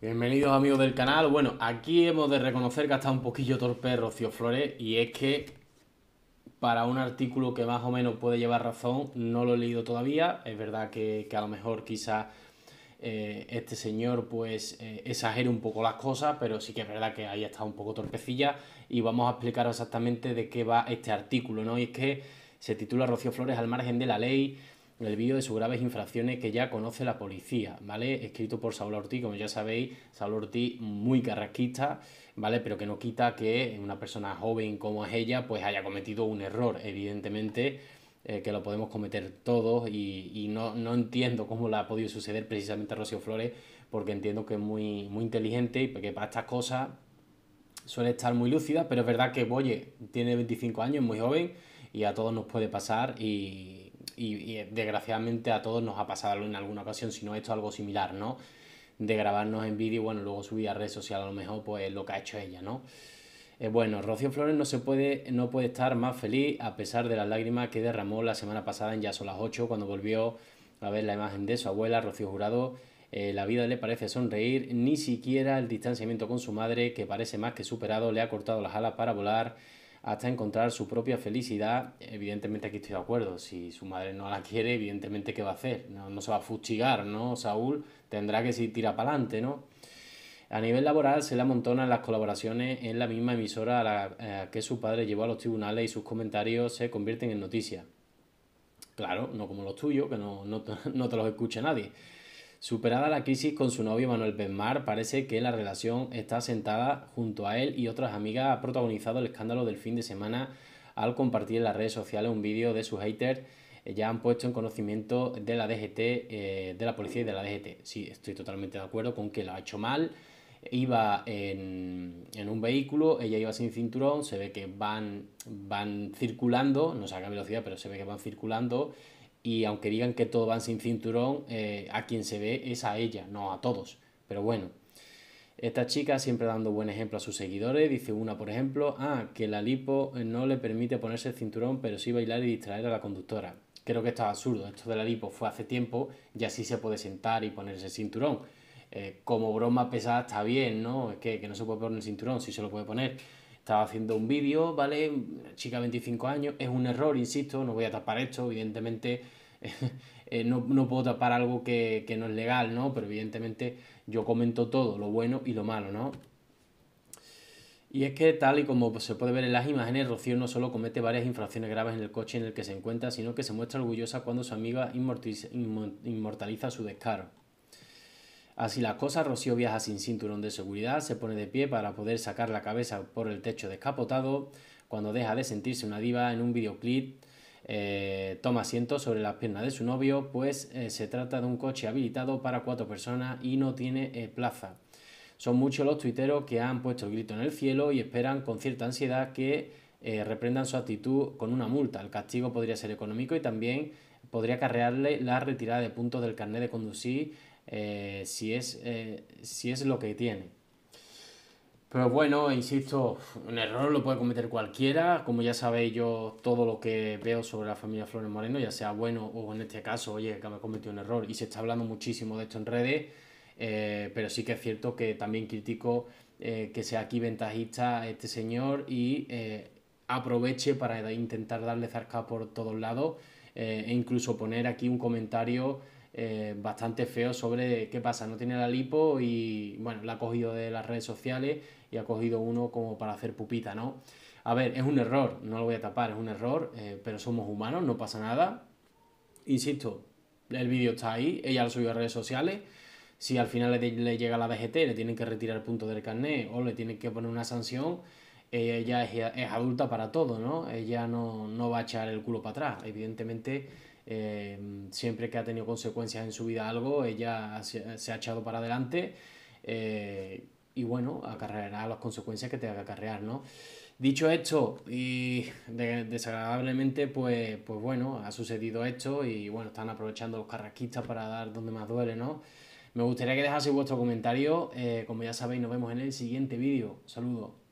Bienvenidos amigos del canal. Bueno, aquí hemos de reconocer que ha estado un poquillo torpe Rocío Flores y es que para un artículo que más o menos puede llevar razón, no lo he leído todavía. Es verdad que, a lo mejor quizás eh, este señor pues eh, exagere un poco las cosas, pero sí que es verdad que ahí estado un poco torpecilla y vamos a explicar exactamente de qué va este artículo, ¿no? Y es que se titula Rocío Flores al margen de la ley, el vídeo de sus graves infracciones que ya conoce la policía, ¿vale? Escrito por Saúl Ortiz, como ya sabéis, Saúl Ortiz muy carrasquista, ¿vale? Pero que no quita que una persona joven como es ella, pues haya cometido un error, evidentemente, eh, que lo podemos cometer todos y, no, entiendo cómo le ha podido suceder precisamente a Rocío Flores, porque entiendo que es muy, muy inteligente y que para estas cosas suele estar muy lúcida, pero es verdad que, oye, tiene 25 años, muy joven, y a todos nos puede pasar y, eh, desgraciadamente a todos nos ha pasado en alguna ocasión, si no he hecho algo similar, ¿no? De grabarnos en vídeo y bueno, luego subir a redes sociales a lo mejor pues lo que ha hecho ella, ¿no? Eh, bueno, Rocío Flores no se puede, no puede estar más feliz a pesar de las lágrimas que derramó la semana pasada en Ya son las 8 cuando volvió a ver la imagen de su abuela, Rocío Jurado. Eh, la vida le parece sonreír, ni siquiera el distanciamiento con su madre, que parece más que superado, le ha cortado las alas para volar hasta encontrar su propia felicidad. Evidentemente aquí estoy de acuerdo, si su madre no la quiere, evidentemente ¿qué va a hacer? No, se va a fustigar, ¿no? Saúl tendrá que seguir tira para adelante, ¿no? A nivel laboral se le amontonan las colaboraciones en la misma emisora a la eh, que su padre llevó a los tribunales y sus comentarios se convierten en noticias. Claro, no como los tuyos, que no, no, no te los escucha nadie. Superada la crisis con su novio Manuel Benmar, parece que la relación está sentada junto a él y otras amigas. Ha protagonizado el escándalo del fin de semana al compartir en las redes sociales un vídeo de su hater. Eh, ya han puesto en conocimiento de la DGT, eh, de la policía y de la DGT. Sí, estoy totalmente de acuerdo con que lo ha hecho mal. Iba en, un vehículo, ella iba sin cinturón, se ve que van, van circulando, no se haga velocidad, pero se ve que van circulando y aunque digan que todos van sin cinturón, eh, a quien se ve es a ella, no a todos. Pero bueno, esta chica siempre dando buen ejemplo a sus seguidores, dice una por ejemplo, ah, que la lipo eh, no le permite ponerse el cinturón, pero sí bailar y distraer a la conductora. Creo que esto es absurdo, esto de la lipo fue hace tiempo y así se puede sentar y ponerse el cinturón. Eh, como broma pesada está bien, ¿no? Es que, que no se puede poner el cinturón, sí se lo puede poner estaba haciendo un vídeo, ¿vale? Chica 25 años, es un error, insisto, no voy a tapar esto, evidentemente eh, no, puedo tapar algo que, que no es legal, ¿no? Pero evidentemente yo comento todo, lo bueno y lo malo, ¿no? Y es que tal y como se puede ver en las imágenes, Rocío no solo comete varias infracciones graves en el coche en el que se encuentra, sino que se muestra orgullosa cuando su amiga inmortaliza su descaro. Así las cosas, Rocío viaja sin cinturón de seguridad, se pone de pie para poder sacar la cabeza por el techo descapotado. Cuando deja de sentirse una diva en un videoclip, eh, toma asiento sobre las piernas de su novio, pues eh, se trata de un coche habilitado para cuatro personas y no tiene eh, plaza. Son muchos los tuiteros que han puesto el grito en el cielo y esperan con cierta ansiedad que reprendan su actitud con una multa. El castigo podría ser económico y también podría acarrearle la retirada de puntos del carnet de conducir eh, si, es, eh, si es lo que tiene. Pero bueno, insisto, un error lo puede cometer cualquiera. Como ya sabéis, yo todo lo que veo sobre la familia Flores Moreno, ya sea bueno o en este caso, oye, que me ha cometido un error. Y se está hablando muchísimo de esto en redes, eh, pero sí que es cierto que también critico que sea aquí ventajista este señor y aproveche para intentar darle zarca por todos lados e incluso poner aquí un comentario eh, bastante feo sobre qué pasa, no tiene la lipo y bueno, la ha cogido de las redes sociales y ha cogido uno como para hacer pupita, ¿no? A ver, es un error, no lo voy a tapar, es un error, eh, pero somos humanos, no pasa nada. Insisto, el vídeo está ahí, ella lo subió a redes sociales. Si al final le, llega la DGT, le tienen que retirar el punto del carnet o le tienen que poner una sanción, ella es, es, adulta para todo, ¿no? Ella no, no, va a echar el culo para atrás. Evidentemente, Em, siempre que ha tenido consecuencias en su vida algo, ella se, ha echado para adelante eh, y bueno, acarreará las consecuencias que tenga que acarrear, ¿no? Dicho esto, y desagradablemente, pues, pues bueno, ha sucedido esto y bueno, están aprovechando los carrasquistas para dar donde más duele, ¿no? Me gustaría que dejase vuestro comentario. Eh, como ya sabéis, nos vemos en el siguiente vídeo. Saludos.